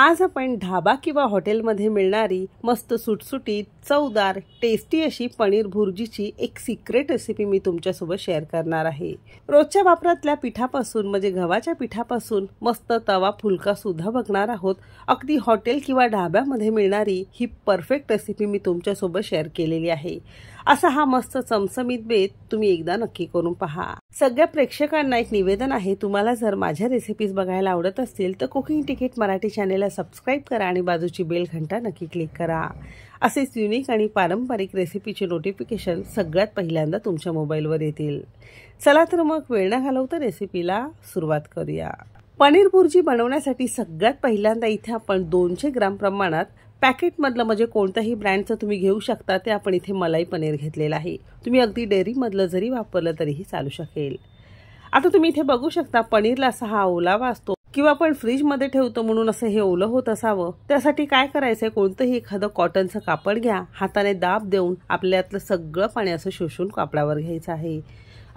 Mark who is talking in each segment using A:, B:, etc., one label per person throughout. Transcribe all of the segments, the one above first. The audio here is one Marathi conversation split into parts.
A: आज आपण ढाबा किंवा हॉटेलमध्ये मिळणारी मस्त सुटसुटीत चवदार टेस्टी अशी पनीर भुर्जीची एक सिक्रेट रेसिपी मी तुमच्यासोबत शेअर करणार आहे रोजच्या वापरातल्या पिठापासून म्हणजे गव्हाच्या पिठापासून मस्त तवा फुलका सुद्धा बघणार आहोत अगदी हॉटेल किंवा ढाब्यामध्ये मिळणारी ही परफेक्ट रेसिपी मी तुमच्यासोबत शेअर केलेली आहे असा हा मस्त चमचमीत बेत तुम्ही एकदा नक्की करून पहा सगळ्या प्रेक्षकांना एक निवेदन आहे तुम्हाला जर माझ्या रेसिपीज बघायला आवडत असतील तर कुकिंग तिकीट मराठी चॅनेलला सबस्क्राईब करा आणि बाजूची बेल घंटा नक्की क्लिक करा असेच युनिक आणि पारंपरिक रेसिपीचे नोटिफिकेशन सगळ्यात पहिल्यांदा तुमच्या मोबाईलवर येतील चला तर मग वेळ न घालवता रेसिपीला सुरुवात करूया पनीर भुर्जी बनवण्यासाठी सगळ्यात पहिल्यांदा इथे आपण दोनशे ग्राम प्रमाणात पॅकेटमधलं म्हणजे कोणत्याही ब्रँडचं तुम्ही घेऊ शकता ते आपण इथे मलाई पनीर घेतलेलं आहे तुम्ही अगदी डेअरीमधलं जरी वापरलं तरीही चालू शकेल आता तुम्ही इथे बघू शकता पनीरला असा हा ओलावा असतो किंवा आपण फ्रीजमध्ये ठेवतो म्हणून असं हे ओलं होत असावं त्यासाठी काय करायचंय कोणतंही एखादं कॉटनचं कापड घ्या हाताने दाब देऊन आपल्यातलं सगळं पाणी असं शोषून कापडावर घ्यायचं आहे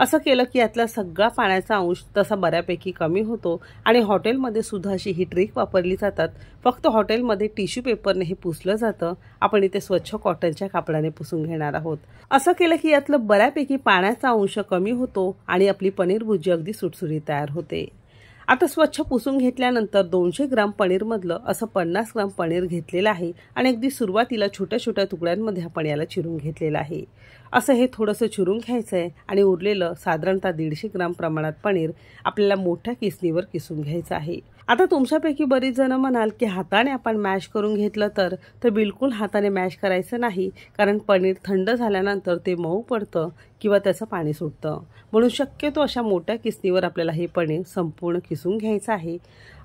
A: असं केलं की यातला सगळा पाण्याचा अंश तसा बऱ्यापैकी कमी होतो आणि हॉटेलमध्ये सुद्धा अशी ही ट्रिक वापरली जातात फक्त हॉटेलमध्ये टिश्यू पेपरने हे पुसलं जातं आपण इथे स्वच्छ कॉटनच्या कापडाने पुसून घेणार आहोत असं केलं की यातलं बऱ्यापैकी पाण्याचा अंश कमी होतो आणि आपली पनीर भुजी अगदी सुटसुटी तयार होते आता स्वच्छ पुसून घेतल्यानंतर दोनशे ग्राम पनीरमधलं असं पन्नास ग्राम पनीर घेतलेलं आहे आणि अगदी सुरुवातीला छोट्या छोट्या तुकड्यांमध्ये आपण याला चिरून घेतलेलं आहे असं हे थोडंसं चिरून घ्यायचं आहे आणि उरलेलं साधारणतः दीडशे ग्राम प्रमाणात पनीर आपल्याला मोठ्या किसणीवर किसून घ्यायचं आहे आता तुमच्यापैकी बरीच जणं म्हणाल की हाताने आपण मॅश करून घेतलं तर तर बिलकुल हाताने मॅश करायचं नाही कारण पनीर थंड झाल्यानंतर ते मऊ पडतं किंवा त्याचं पाणी सुटतं म्हणून शक्यतो अशा मोठ्या किसनीवर आपल्याला हे पणे संपूर्ण किसून घ्यायचं आहे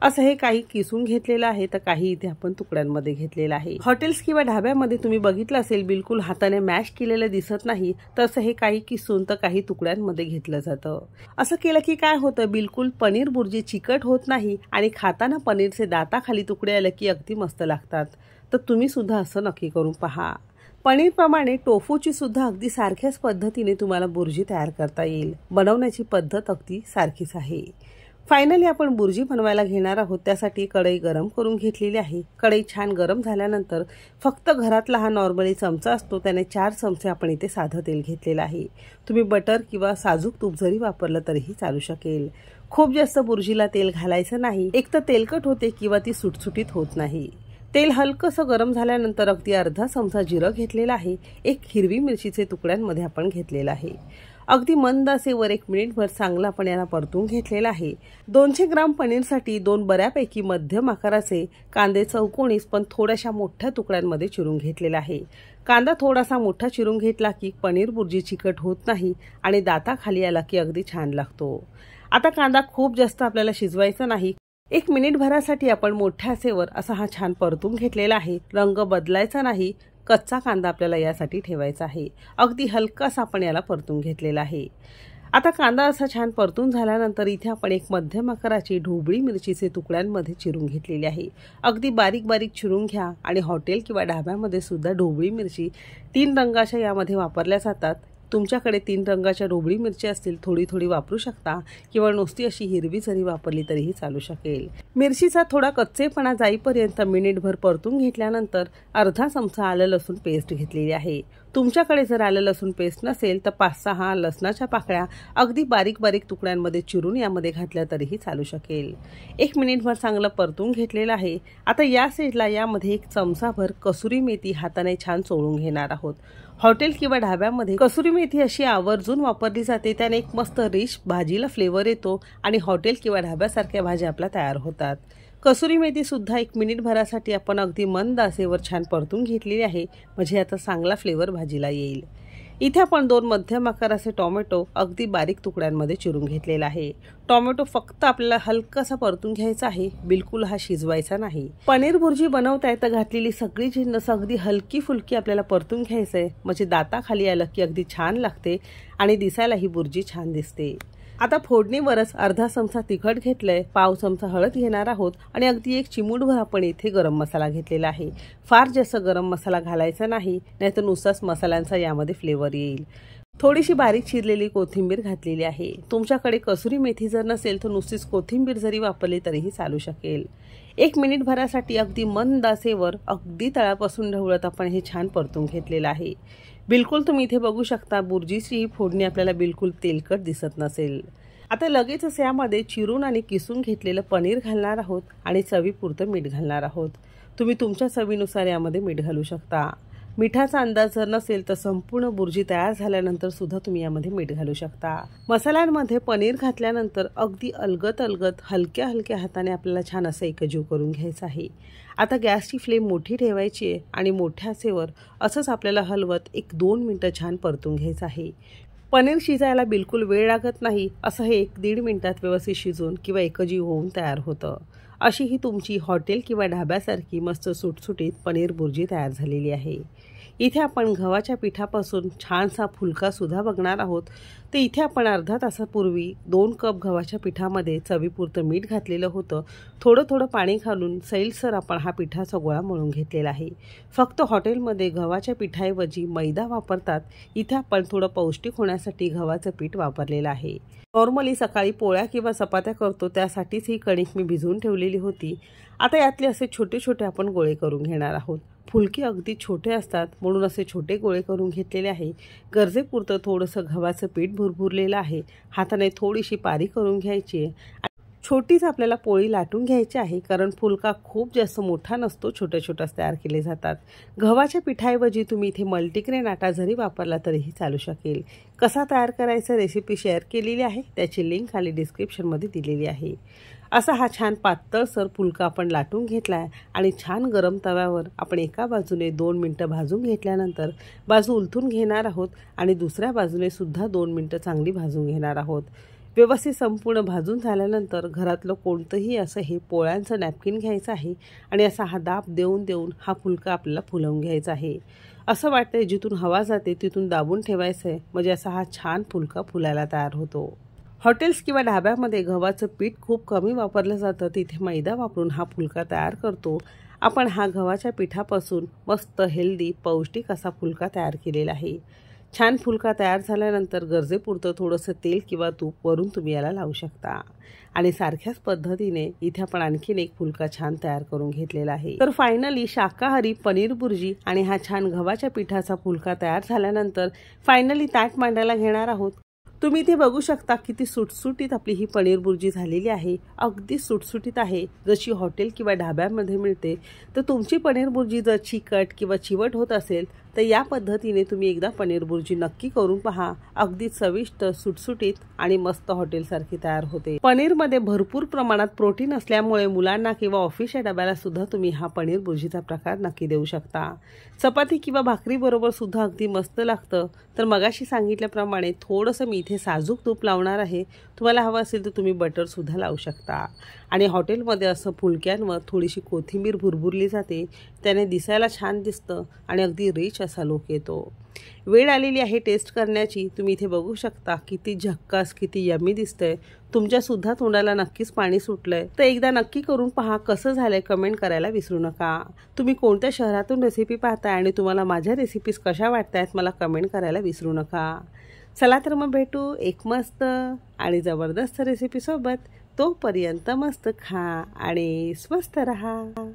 A: असं हे काही किसून घेतलेलं आहे तर काही इथे आपण तुकड्यांमध्ये घेतलेलं आहे हॉटेल्स किंवा ढाब्यामध्ये तुम्ही बघितलं असेल बिलकुल हाताने मॅश केलेलं दिसत नाही तसं हे काही किसून तर काही तुकड्यांमध्ये घेतलं जातं असं केलं की काय होतं बिलकुल पनीर बुर्जी चिकट होत नाही आणि खाताना पनीरचे दाताखाली तुकडे आलं की अगदी मस्त लागतात तर तुम्ही सुद्धा असं नक्की करून पहा पनीरप्रमाणे टोफूची सुद्धा अगदी सारख्याच पद्धतीने तुम्हाला बुर्जी तयार करता येईल बनवण्याची पद्धत अगदी सारखीच आहे फायनली आपण बुर्जी बनवायला घेणार आहोत त्यासाठी कढई गरम करून घेतलेली आहे कढई छान गरम झाल्यानंतर फक्त घरातला हा नॉर्मली चमचा असतो त्याने चार चमचे आपण इथे साधं तेल घेतलेलं आहे तुम्ही बटर किंवा साजूक तूप जरी वापरलं तरीही चालू शकेल खूप जास्त बुर्जीला तेल घालायचं नाही एक तर तेलकट होते किंवा ती सुटसुटीत होत नाही तेल हलकंसं गरम झाल्यानंतर अगदी अर्धा चमचा जिरं घेतलेला आहे एक हिरवी मिरचीचे तुकड्यांमध्ये आपण घेतलेला आहे अगदी मंद असेवर एक मिनिटभर चांगला आपण याला परतून घेतलेला आहे दोनशे ग्राम पनीरसाठी दोन बऱ्यापैकी मध्यम आकाराचे कांदे चौकोणीस पण थोड्याशा मोठ्या तुकड्यांमध्ये चिरून घेतलेला आहे कांदा थोडासा मोठा चिरून घेतला की पनीर बुर्जी चिकट होत नाही आणि दाता खाली आला की अगदी छान लागतो आता कांदा खूप जास्त आपल्याला शिजवायचा नाही एक भरासाठी आपण मोठ्या सेवर असा हा छान परतून घेतलेला आहे रंग बदलायचा नाही कच्चा कांदा आपल्याला यासाठी ठेवायचा आहे अगदी हलकासा आपण याला परतून घेतलेला आहे आता कांदा असा छान परतून झाल्यानंतर इथे आपण एक मध्यम आकाराची ढोबळी मिरचीचे तुकड्यांमध्ये चिरून घेतलेली आहे अगदी बारीक बारीक चिरून घ्या आणि हॉटेल किंवा ढाब्यामध्ये सुद्धा ढोबळी मिरची तीन रंगाच्या यामध्ये वापरल्या जातात तुमच्याकडे तीन रंगाच्या ढोबळी मिरची असतील थोडी थोडी वापरू शकता किंवा नुसती अशी हिरवी जरी वापरली तरीही चालू शकेल मिरचीचा थोडा कच्चेपणा जाईपर्यंत मिनिटभर परतून घेतल्यानंतर अर्धा चमचा आलं लसूण पेस्ट घेतलेली आहे तुमच्याकडे जर आलं लसूण पेस्ट नसेल तर पाच सहा लसणाच्या पाकळ्या अगदी बारीक बारीक तुकड्यांमध्ये चिरून यामध्ये घातल्या तरीही चालू शकेल एक मिनिटभर चांगलं परतून घेतलेलं आहे आता या सेटला यामध्ये एक चमचाभर कसुरी मेथी हाताने छान चोळून घेणार आहोत हॉटेल किंवा ढाब्यामध्ये कसुरी मेथी अशी आवर्जून वापरली जाते त्याने एक मस्त रिश भाजीला फ्लेवर येतो आणि हॉटेल किंवा ढाब्यासारख्या भाज्या आपल्या तयार होतात कसुरी मेथी सुद्धा एक मिनिट भरासाठी आपण अगदी मंद असेवर छान परतून घेतलेली आहे म्हणजे आता चांगला फ्लेवर भाजीला येईल इथे आपण दोन मध्यम आकाराचे टोमॅटो अगदी बारीक तुकड्यांमध्ये चिरून घेतलेला आहे टोमॅटो फक्त आपल्याला हलकासा परतून घ्यायचा आहे बिलकुल हा शिजवायचा नाही पनीर भुर्जी बनवताय तर घातलेली सगळी जिन्नस अगदी हलकी फुलकी आपल्याला परतून घ्यायचंय म्हणजे दाताखाली आलं की अगदी छान लागते आणि दिसायला ही बुर्जी छान दिसते आता फोडणीवरच अर्धा चमचा तिखट घेतलंय पाव चमचा हळद घेणार आहोत आणि अगदी एक चिमूटभर आपण इथे गरम मसाला घेतलेला आहे फार जास्त गरम मसाला घालायचा नाही नाहीतर नुसताच मसाल्यांचा यामध्ये फ्लेवर येईल थोडीशी बारीक चिरलेली कोथिंबीर घातलेली आहे तुमच्याकडे कसुरी मेथी जर नसेल तर नुसतीच कोथिंबीर जरी वापरली तरीही चालू शकेल एक मिनिट भरासाठी अगदी मंद असेवर अगदी तळापासून ढवळत आपण हे छान परतून घेतलेलं आहे बिलकुल तुम्ही इथे बघू शकता बुर्जीची फोडणी आपल्याला बिलकुल तेलकट दिसत नसेल आता लगेचच यामध्ये चिरून आणि किसून घेतलेलं पनीर घालणार आहोत आणि चवीपुरतं मीठ घालणार आहोत तुम्ही तुमच्या चवीनुसार यामध्ये मीठ घालू शकता मिठाचा अंदाज जर नसेल तर संपूर्ण बुर्जी तयार झाल्यानंतर सुद्धा तुम्ही यामध्ये मीठ घालू शकता मसाल्यांमध्ये पनीर घातल्यानंतर अगदी अलगत अलगत हलक्या हलक्या हाताने आपल्याला छान असं एकजीव करून घ्यायचं आहे आता गॅसची फ्लेम मोठी ठेवायची आहे आणि मोठ्या सेवर असंच आपल्याला हलवत एक दोन मिनटं छान परतून घ्यायचं आहे पनीर शिजायला बिलकुल वेळ लागत नाही असं हे एक दीड मिनटात व्यवस्थित शिजून किंवा एकजीव होऊन तयार होतं अशी ही तुमची हॉटेल किंवा ढाब्यासारखी मस्त सुटसुटीत पनीर बुर्जी तयार झालेली आहे इथे आपण गव्हाच्या पिठापासून छानसा फुलकासुद्धा बघणार आहोत तर इथे आपण अर्धा तासापूर्वी दोन कप गव्हाच्या पिठामध्ये चवीपुरतं मीठ घातलेलं होतं थोडं थोडं पाणी घालून सैलसर आपण हा पिठाचा गोळा मळून घेतलेला आहे फक्त हॉटेलमध्ये गव्हाच्या पिठाऐवजी मैदा वापरतात इथे आपण थोडं पौष्टिक होण्यासाठी गव्हाचं पीठ वापरलेलं आहे नॉर्मली सकाळी पोळ्या किंवा चपात्या करतो त्यासाठीच ही कणिक मी भिजवून ठेवली होती आता यातले असे छोटे छोटे आपण गोळे करून घेणार आहोत फुलके अगदी छोटे असतात म्हणून असे छोटे गोळे करून घेतलेले आहे गरजेपुरतं थोडंसं गव्हाचं पीठ भुरभुरलेलं आहे हाताने थोडीशी पारी करून घ्यायची छोटीच आपल्याला पोळी लाटून घ्यायची आहे कारण फुलका खूप जास्त मोठा नसतो छोट्या छोट्याच तयार केले जातात गव्हाच्या पिठाऐवजी तुम्ही इथे मल्टीग्रेन आटा जरी वापरला तरीही चालू शकेल कसा तयार करायचा रेसिपी शेअर केलेली आहे त्याची लिंक खाली डिस्क्रिप्शनमध्ये दिलेली आहे असा हा छान पातळसर फुलका आपण लाटून घेतला आहे आणि छान गरम तव्यावर आपण एका बाजूने दोन मिनटं भाजून घेतल्यानंतर बाजू उलथून घेणार आहोत आणि दुसऱ्या बाजूने सुद्धा दोन मिनटं चांगली भाजून घेणार आहोत व्यवस्थित संपूर्ण भाजून झाल्यानंतर घरातलं कोणतंही असं हे पोळ्यांचं नॅपकिन घ्यायचं आहे आणि असा हा दाब देऊन देऊन हा फुलका आपल्याला फुलवून घ्यायचा आहे असं वाटतंय जिथून हवा जाते तिथून दाबून ठेवायचं आहे म्हणजे असा हा छान फुलका फुलायला तयार होतो हॉटेल्स किंवा ढाब्यामध्ये गव्हाचं पीठ खूप कमी वापरलं जातं तिथे मैदा वापरून हा फुलका तयार करतो आपण हा गव्हाच्या पिठापासून मस्त हेल्दी पौष्टिक असा फुलका तयार केलेला आहे छान फुलका तयार झाल्यानंतर गरजेपुरतं थोडंसं तेल किंवा तूप वरून तुम्ही याला लावू शकता आणि सारख्याच पद्धतीने इथे आपण आणखीन एक फुलका छान तयार करून घेतलेला आहे तर फायनली शाकाहारी पनीर बुर्जी आणि हा छान गव्हाच्या पिठाचा फुलका तयार झाल्यानंतर फायनली ताट मांडायला घेणार आहोत तुम्ही इथे बघू शकता किती सुटसुटीत आपली ही पनीर बुर्जी झालेली आहे अगदी सुटसुटीत आहे जशी हॉटेल किंवा ढाब्यामध्ये मिळते तर तुमची पनीर बुर्जी जर चिकट किंवा चिवट होत असेल तर या पद्धतीने तुम्ही एकदा पनीर बुर्जी नक्की करून पहा अगदी चविष्ट सुटसुटीत आणि मस्त हॉटेलसारखी तयार होते पनीरमध्ये भरपूर प्रमाणात प्रोटीन असल्यामुळे मुलांना किंवा ऑफिसच्या डब्याला सुद्धा तुम्ही हा पनीर बुर्जीचा प्रकार नक्की देऊ शकता चपाती किंवा भाकरीबरोबर सुद्धा अगदी मस्त लागतं तर मगाशी सांगितल्याप्रमाणे थोडंसं मी इथे साजूक तूप लावणार आहे तुम्हाला हवं असेल तर तुम्ही बटर सुद्धा लावू शकता आणि हॉटेलमध्ये असं फुलक्यांवर थोडीशी कोथिंबीर भुरभुरली जाते त्याने दिसायला छान दिसतं आणि अगदी रिच असा लोक येतो वेळ आलेली आहे टेस्ट करण्याची तुम्ही इथे बघू शकता किती झक्कास किती यमी दिसतंय तुमच्यासुद्धा तोंडाला नक्कीच पाणी सुटलंय तर एकदा नक्की करून पहा कसं झालंय कमेंट करायला विसरू नका तुम्ही कोणत्या शहरातून रेसिपी पाहताय आणि तुम्हाला माझ्या रेसिपीज कशा आहेत मला कमेंट करायला विसरू नका चला तर मग भेटू एक मस्त आणि जबरदस्त रेसिपीसोबत तोपर्यंत मस्त खा आणि स्वस्त रहा